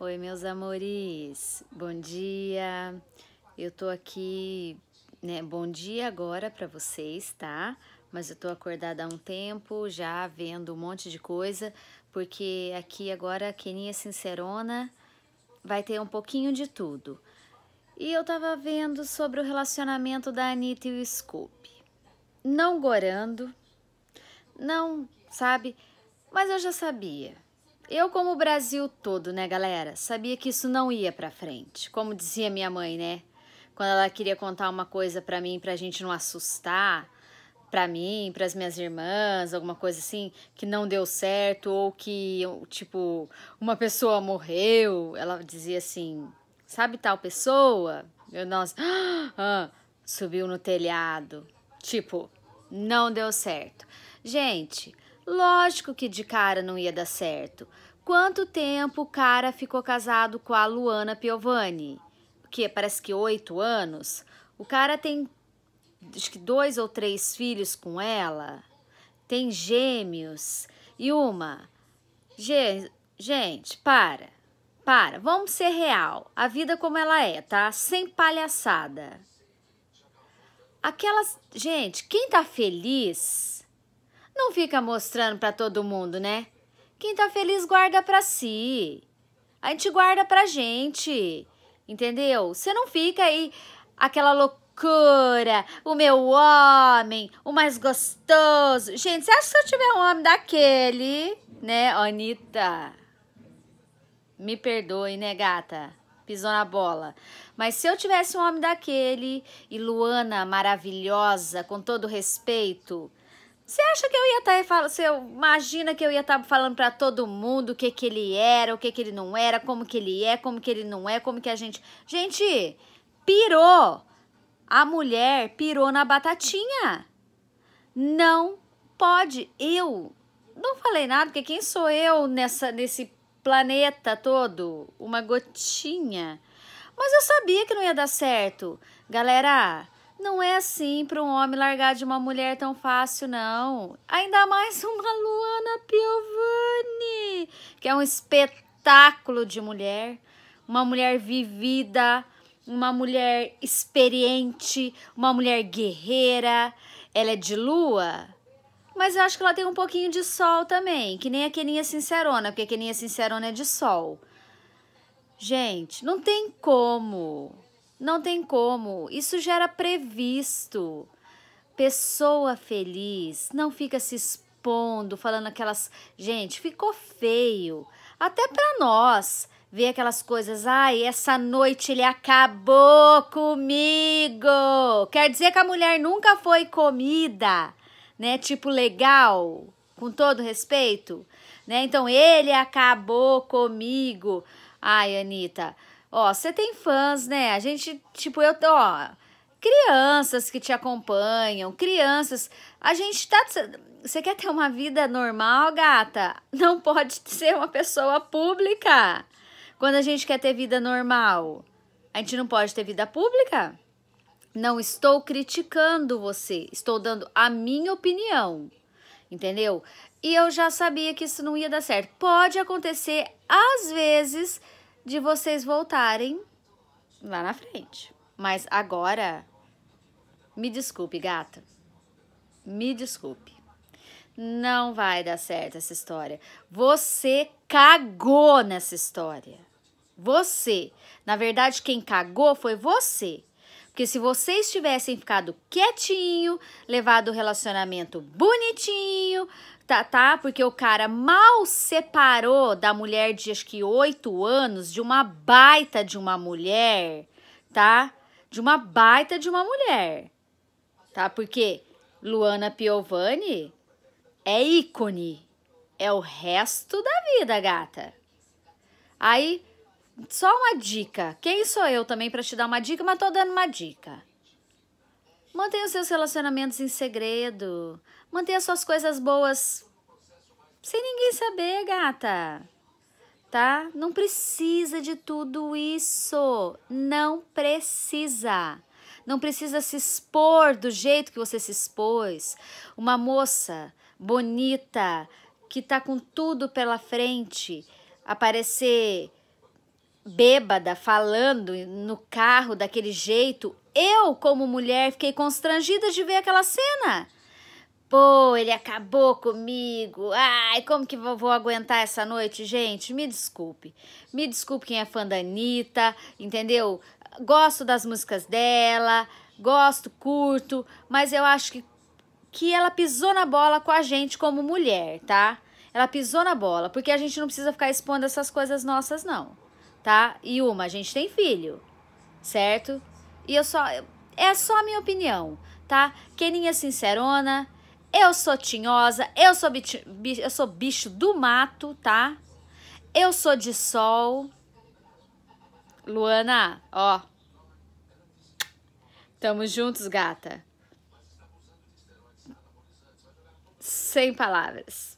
Oi, meus amores, bom dia. Eu tô aqui, né? Bom dia agora para vocês, tá? Mas eu tô acordada há um tempo, já vendo um monte de coisa, porque aqui agora a Queninha Sincerona vai ter um pouquinho de tudo. E eu tava vendo sobre o relacionamento da Anitta e o Scoop. Não gorando, não, sabe? Mas eu já sabia eu, como o Brasil todo, né, galera, sabia que isso não ia para frente. Como dizia minha mãe, né? Quando ela queria contar uma coisa para mim, pra gente não assustar, para mim, para as minhas irmãs, alguma coisa assim, que não deu certo ou que, tipo, uma pessoa morreu, ela dizia assim: "Sabe tal pessoa?" Eu nós ah, subiu no telhado. Tipo, não deu certo. Gente, Lógico que de cara não ia dar certo. Quanto tempo o cara ficou casado com a Luana Piovani? O Que parece que oito anos. O cara tem acho que dois ou três filhos com ela. Tem gêmeos. E uma. gente, para. Para, vamos ser real. A vida como ela é, tá? Sem palhaçada. Aquelas. Gente, quem tá feliz não fica mostrando para todo mundo, né? Quem tá feliz guarda para si. A gente guarda pra gente. Entendeu? Você não fica aí aquela loucura, o meu homem, o mais gostoso. Gente, você acha que se eu tiver um homem daquele, né, Anitta? Me perdoe, né, gata? Pisou na bola. Mas se eu tivesse um homem daquele e Luana maravilhosa, com todo respeito, você acha que eu ia estar tá falando? Você imagina que eu ia estar tá falando para todo mundo o que que ele era, o que que ele não era, como que ele é, como que ele não é, como que a gente. Gente, pirou. A mulher pirou na batatinha. Não pode. Eu não falei nada, porque quem sou eu nessa nesse planeta todo? Uma gotinha. Mas eu sabia que não ia dar certo. Galera, não é assim para um homem largar de uma mulher tão fácil, não. Ainda mais uma Luana Piovani, que é um espetáculo de mulher. Uma mulher vivida, uma mulher experiente, uma mulher guerreira. Ela é de lua, mas eu acho que ela tem um pouquinho de sol também, que nem a Keninha Sincerona, porque a Keninha Sincerona é de sol. Gente, não tem como. Não tem como, isso já era previsto. Pessoa feliz não fica se expondo, falando aquelas. Gente, ficou feio. Até para nós ver aquelas coisas. Ai, essa noite ele acabou comigo. Quer dizer que a mulher nunca foi comida, né? Tipo legal, com todo respeito, né? Então ele acabou comigo. Ai, Anitta, Ó, você tem fãs, né? A gente, tipo, eu, ó, crianças que te acompanham, crianças. A gente tá. Você quer ter uma vida normal, gata? Não pode ser uma pessoa pública. Quando a gente quer ter vida normal, a gente não pode ter vida pública? Não estou criticando você, estou dando a minha opinião, entendeu? E eu já sabia que isso não ia dar certo. Pode acontecer, às vezes, de vocês voltarem lá na frente. Mas agora, me desculpe, gata. Me desculpe. Não vai dar certo essa história. Você cagou nessa história. Você. Na verdade, quem cagou foi você. Porque se vocês tivessem ficado quietinho, levado o relacionamento bonitinho, tá, tá? Porque o cara mal separou da mulher de acho que oito anos, de uma baita de uma mulher, tá? De uma baita de uma mulher, tá? Porque Luana Piovani é ícone, é o resto da vida, gata. Aí só uma dica. Quem sou eu também para te dar uma dica, mas tô dando uma dica. Mantenha os seus relacionamentos em segredo. Mantenha suas coisas boas sem ninguém saber, gata. Tá? Não precisa de tudo isso. Não precisa. Não precisa se expor do jeito que você se expôs. Uma moça bonita que tá com tudo pela frente aparecer bêbada falando no carro daquele jeito, eu, como mulher, fiquei constrangida de ver aquela cena. Pô, ele acabou comigo. Ai, como que vou, vou aguentar essa noite, gente? Me desculpe. Me desculpe quem é fã da Anitta, entendeu? Gosto das músicas dela, gosto, curto, mas eu acho que, que ela pisou na bola com a gente como mulher, tá? Ela pisou na bola, porque a gente não precisa ficar expondo essas coisas nossas, não tá? E uma, a gente tem filho, certo? E eu só. É só a minha opinião, tá? Queninha é sincerona, eu sou tinhosa, eu sou, bicho, eu sou bicho do mato, tá? Eu sou de sol. Luana, ó. Tamo juntos, gata. Sem palavras.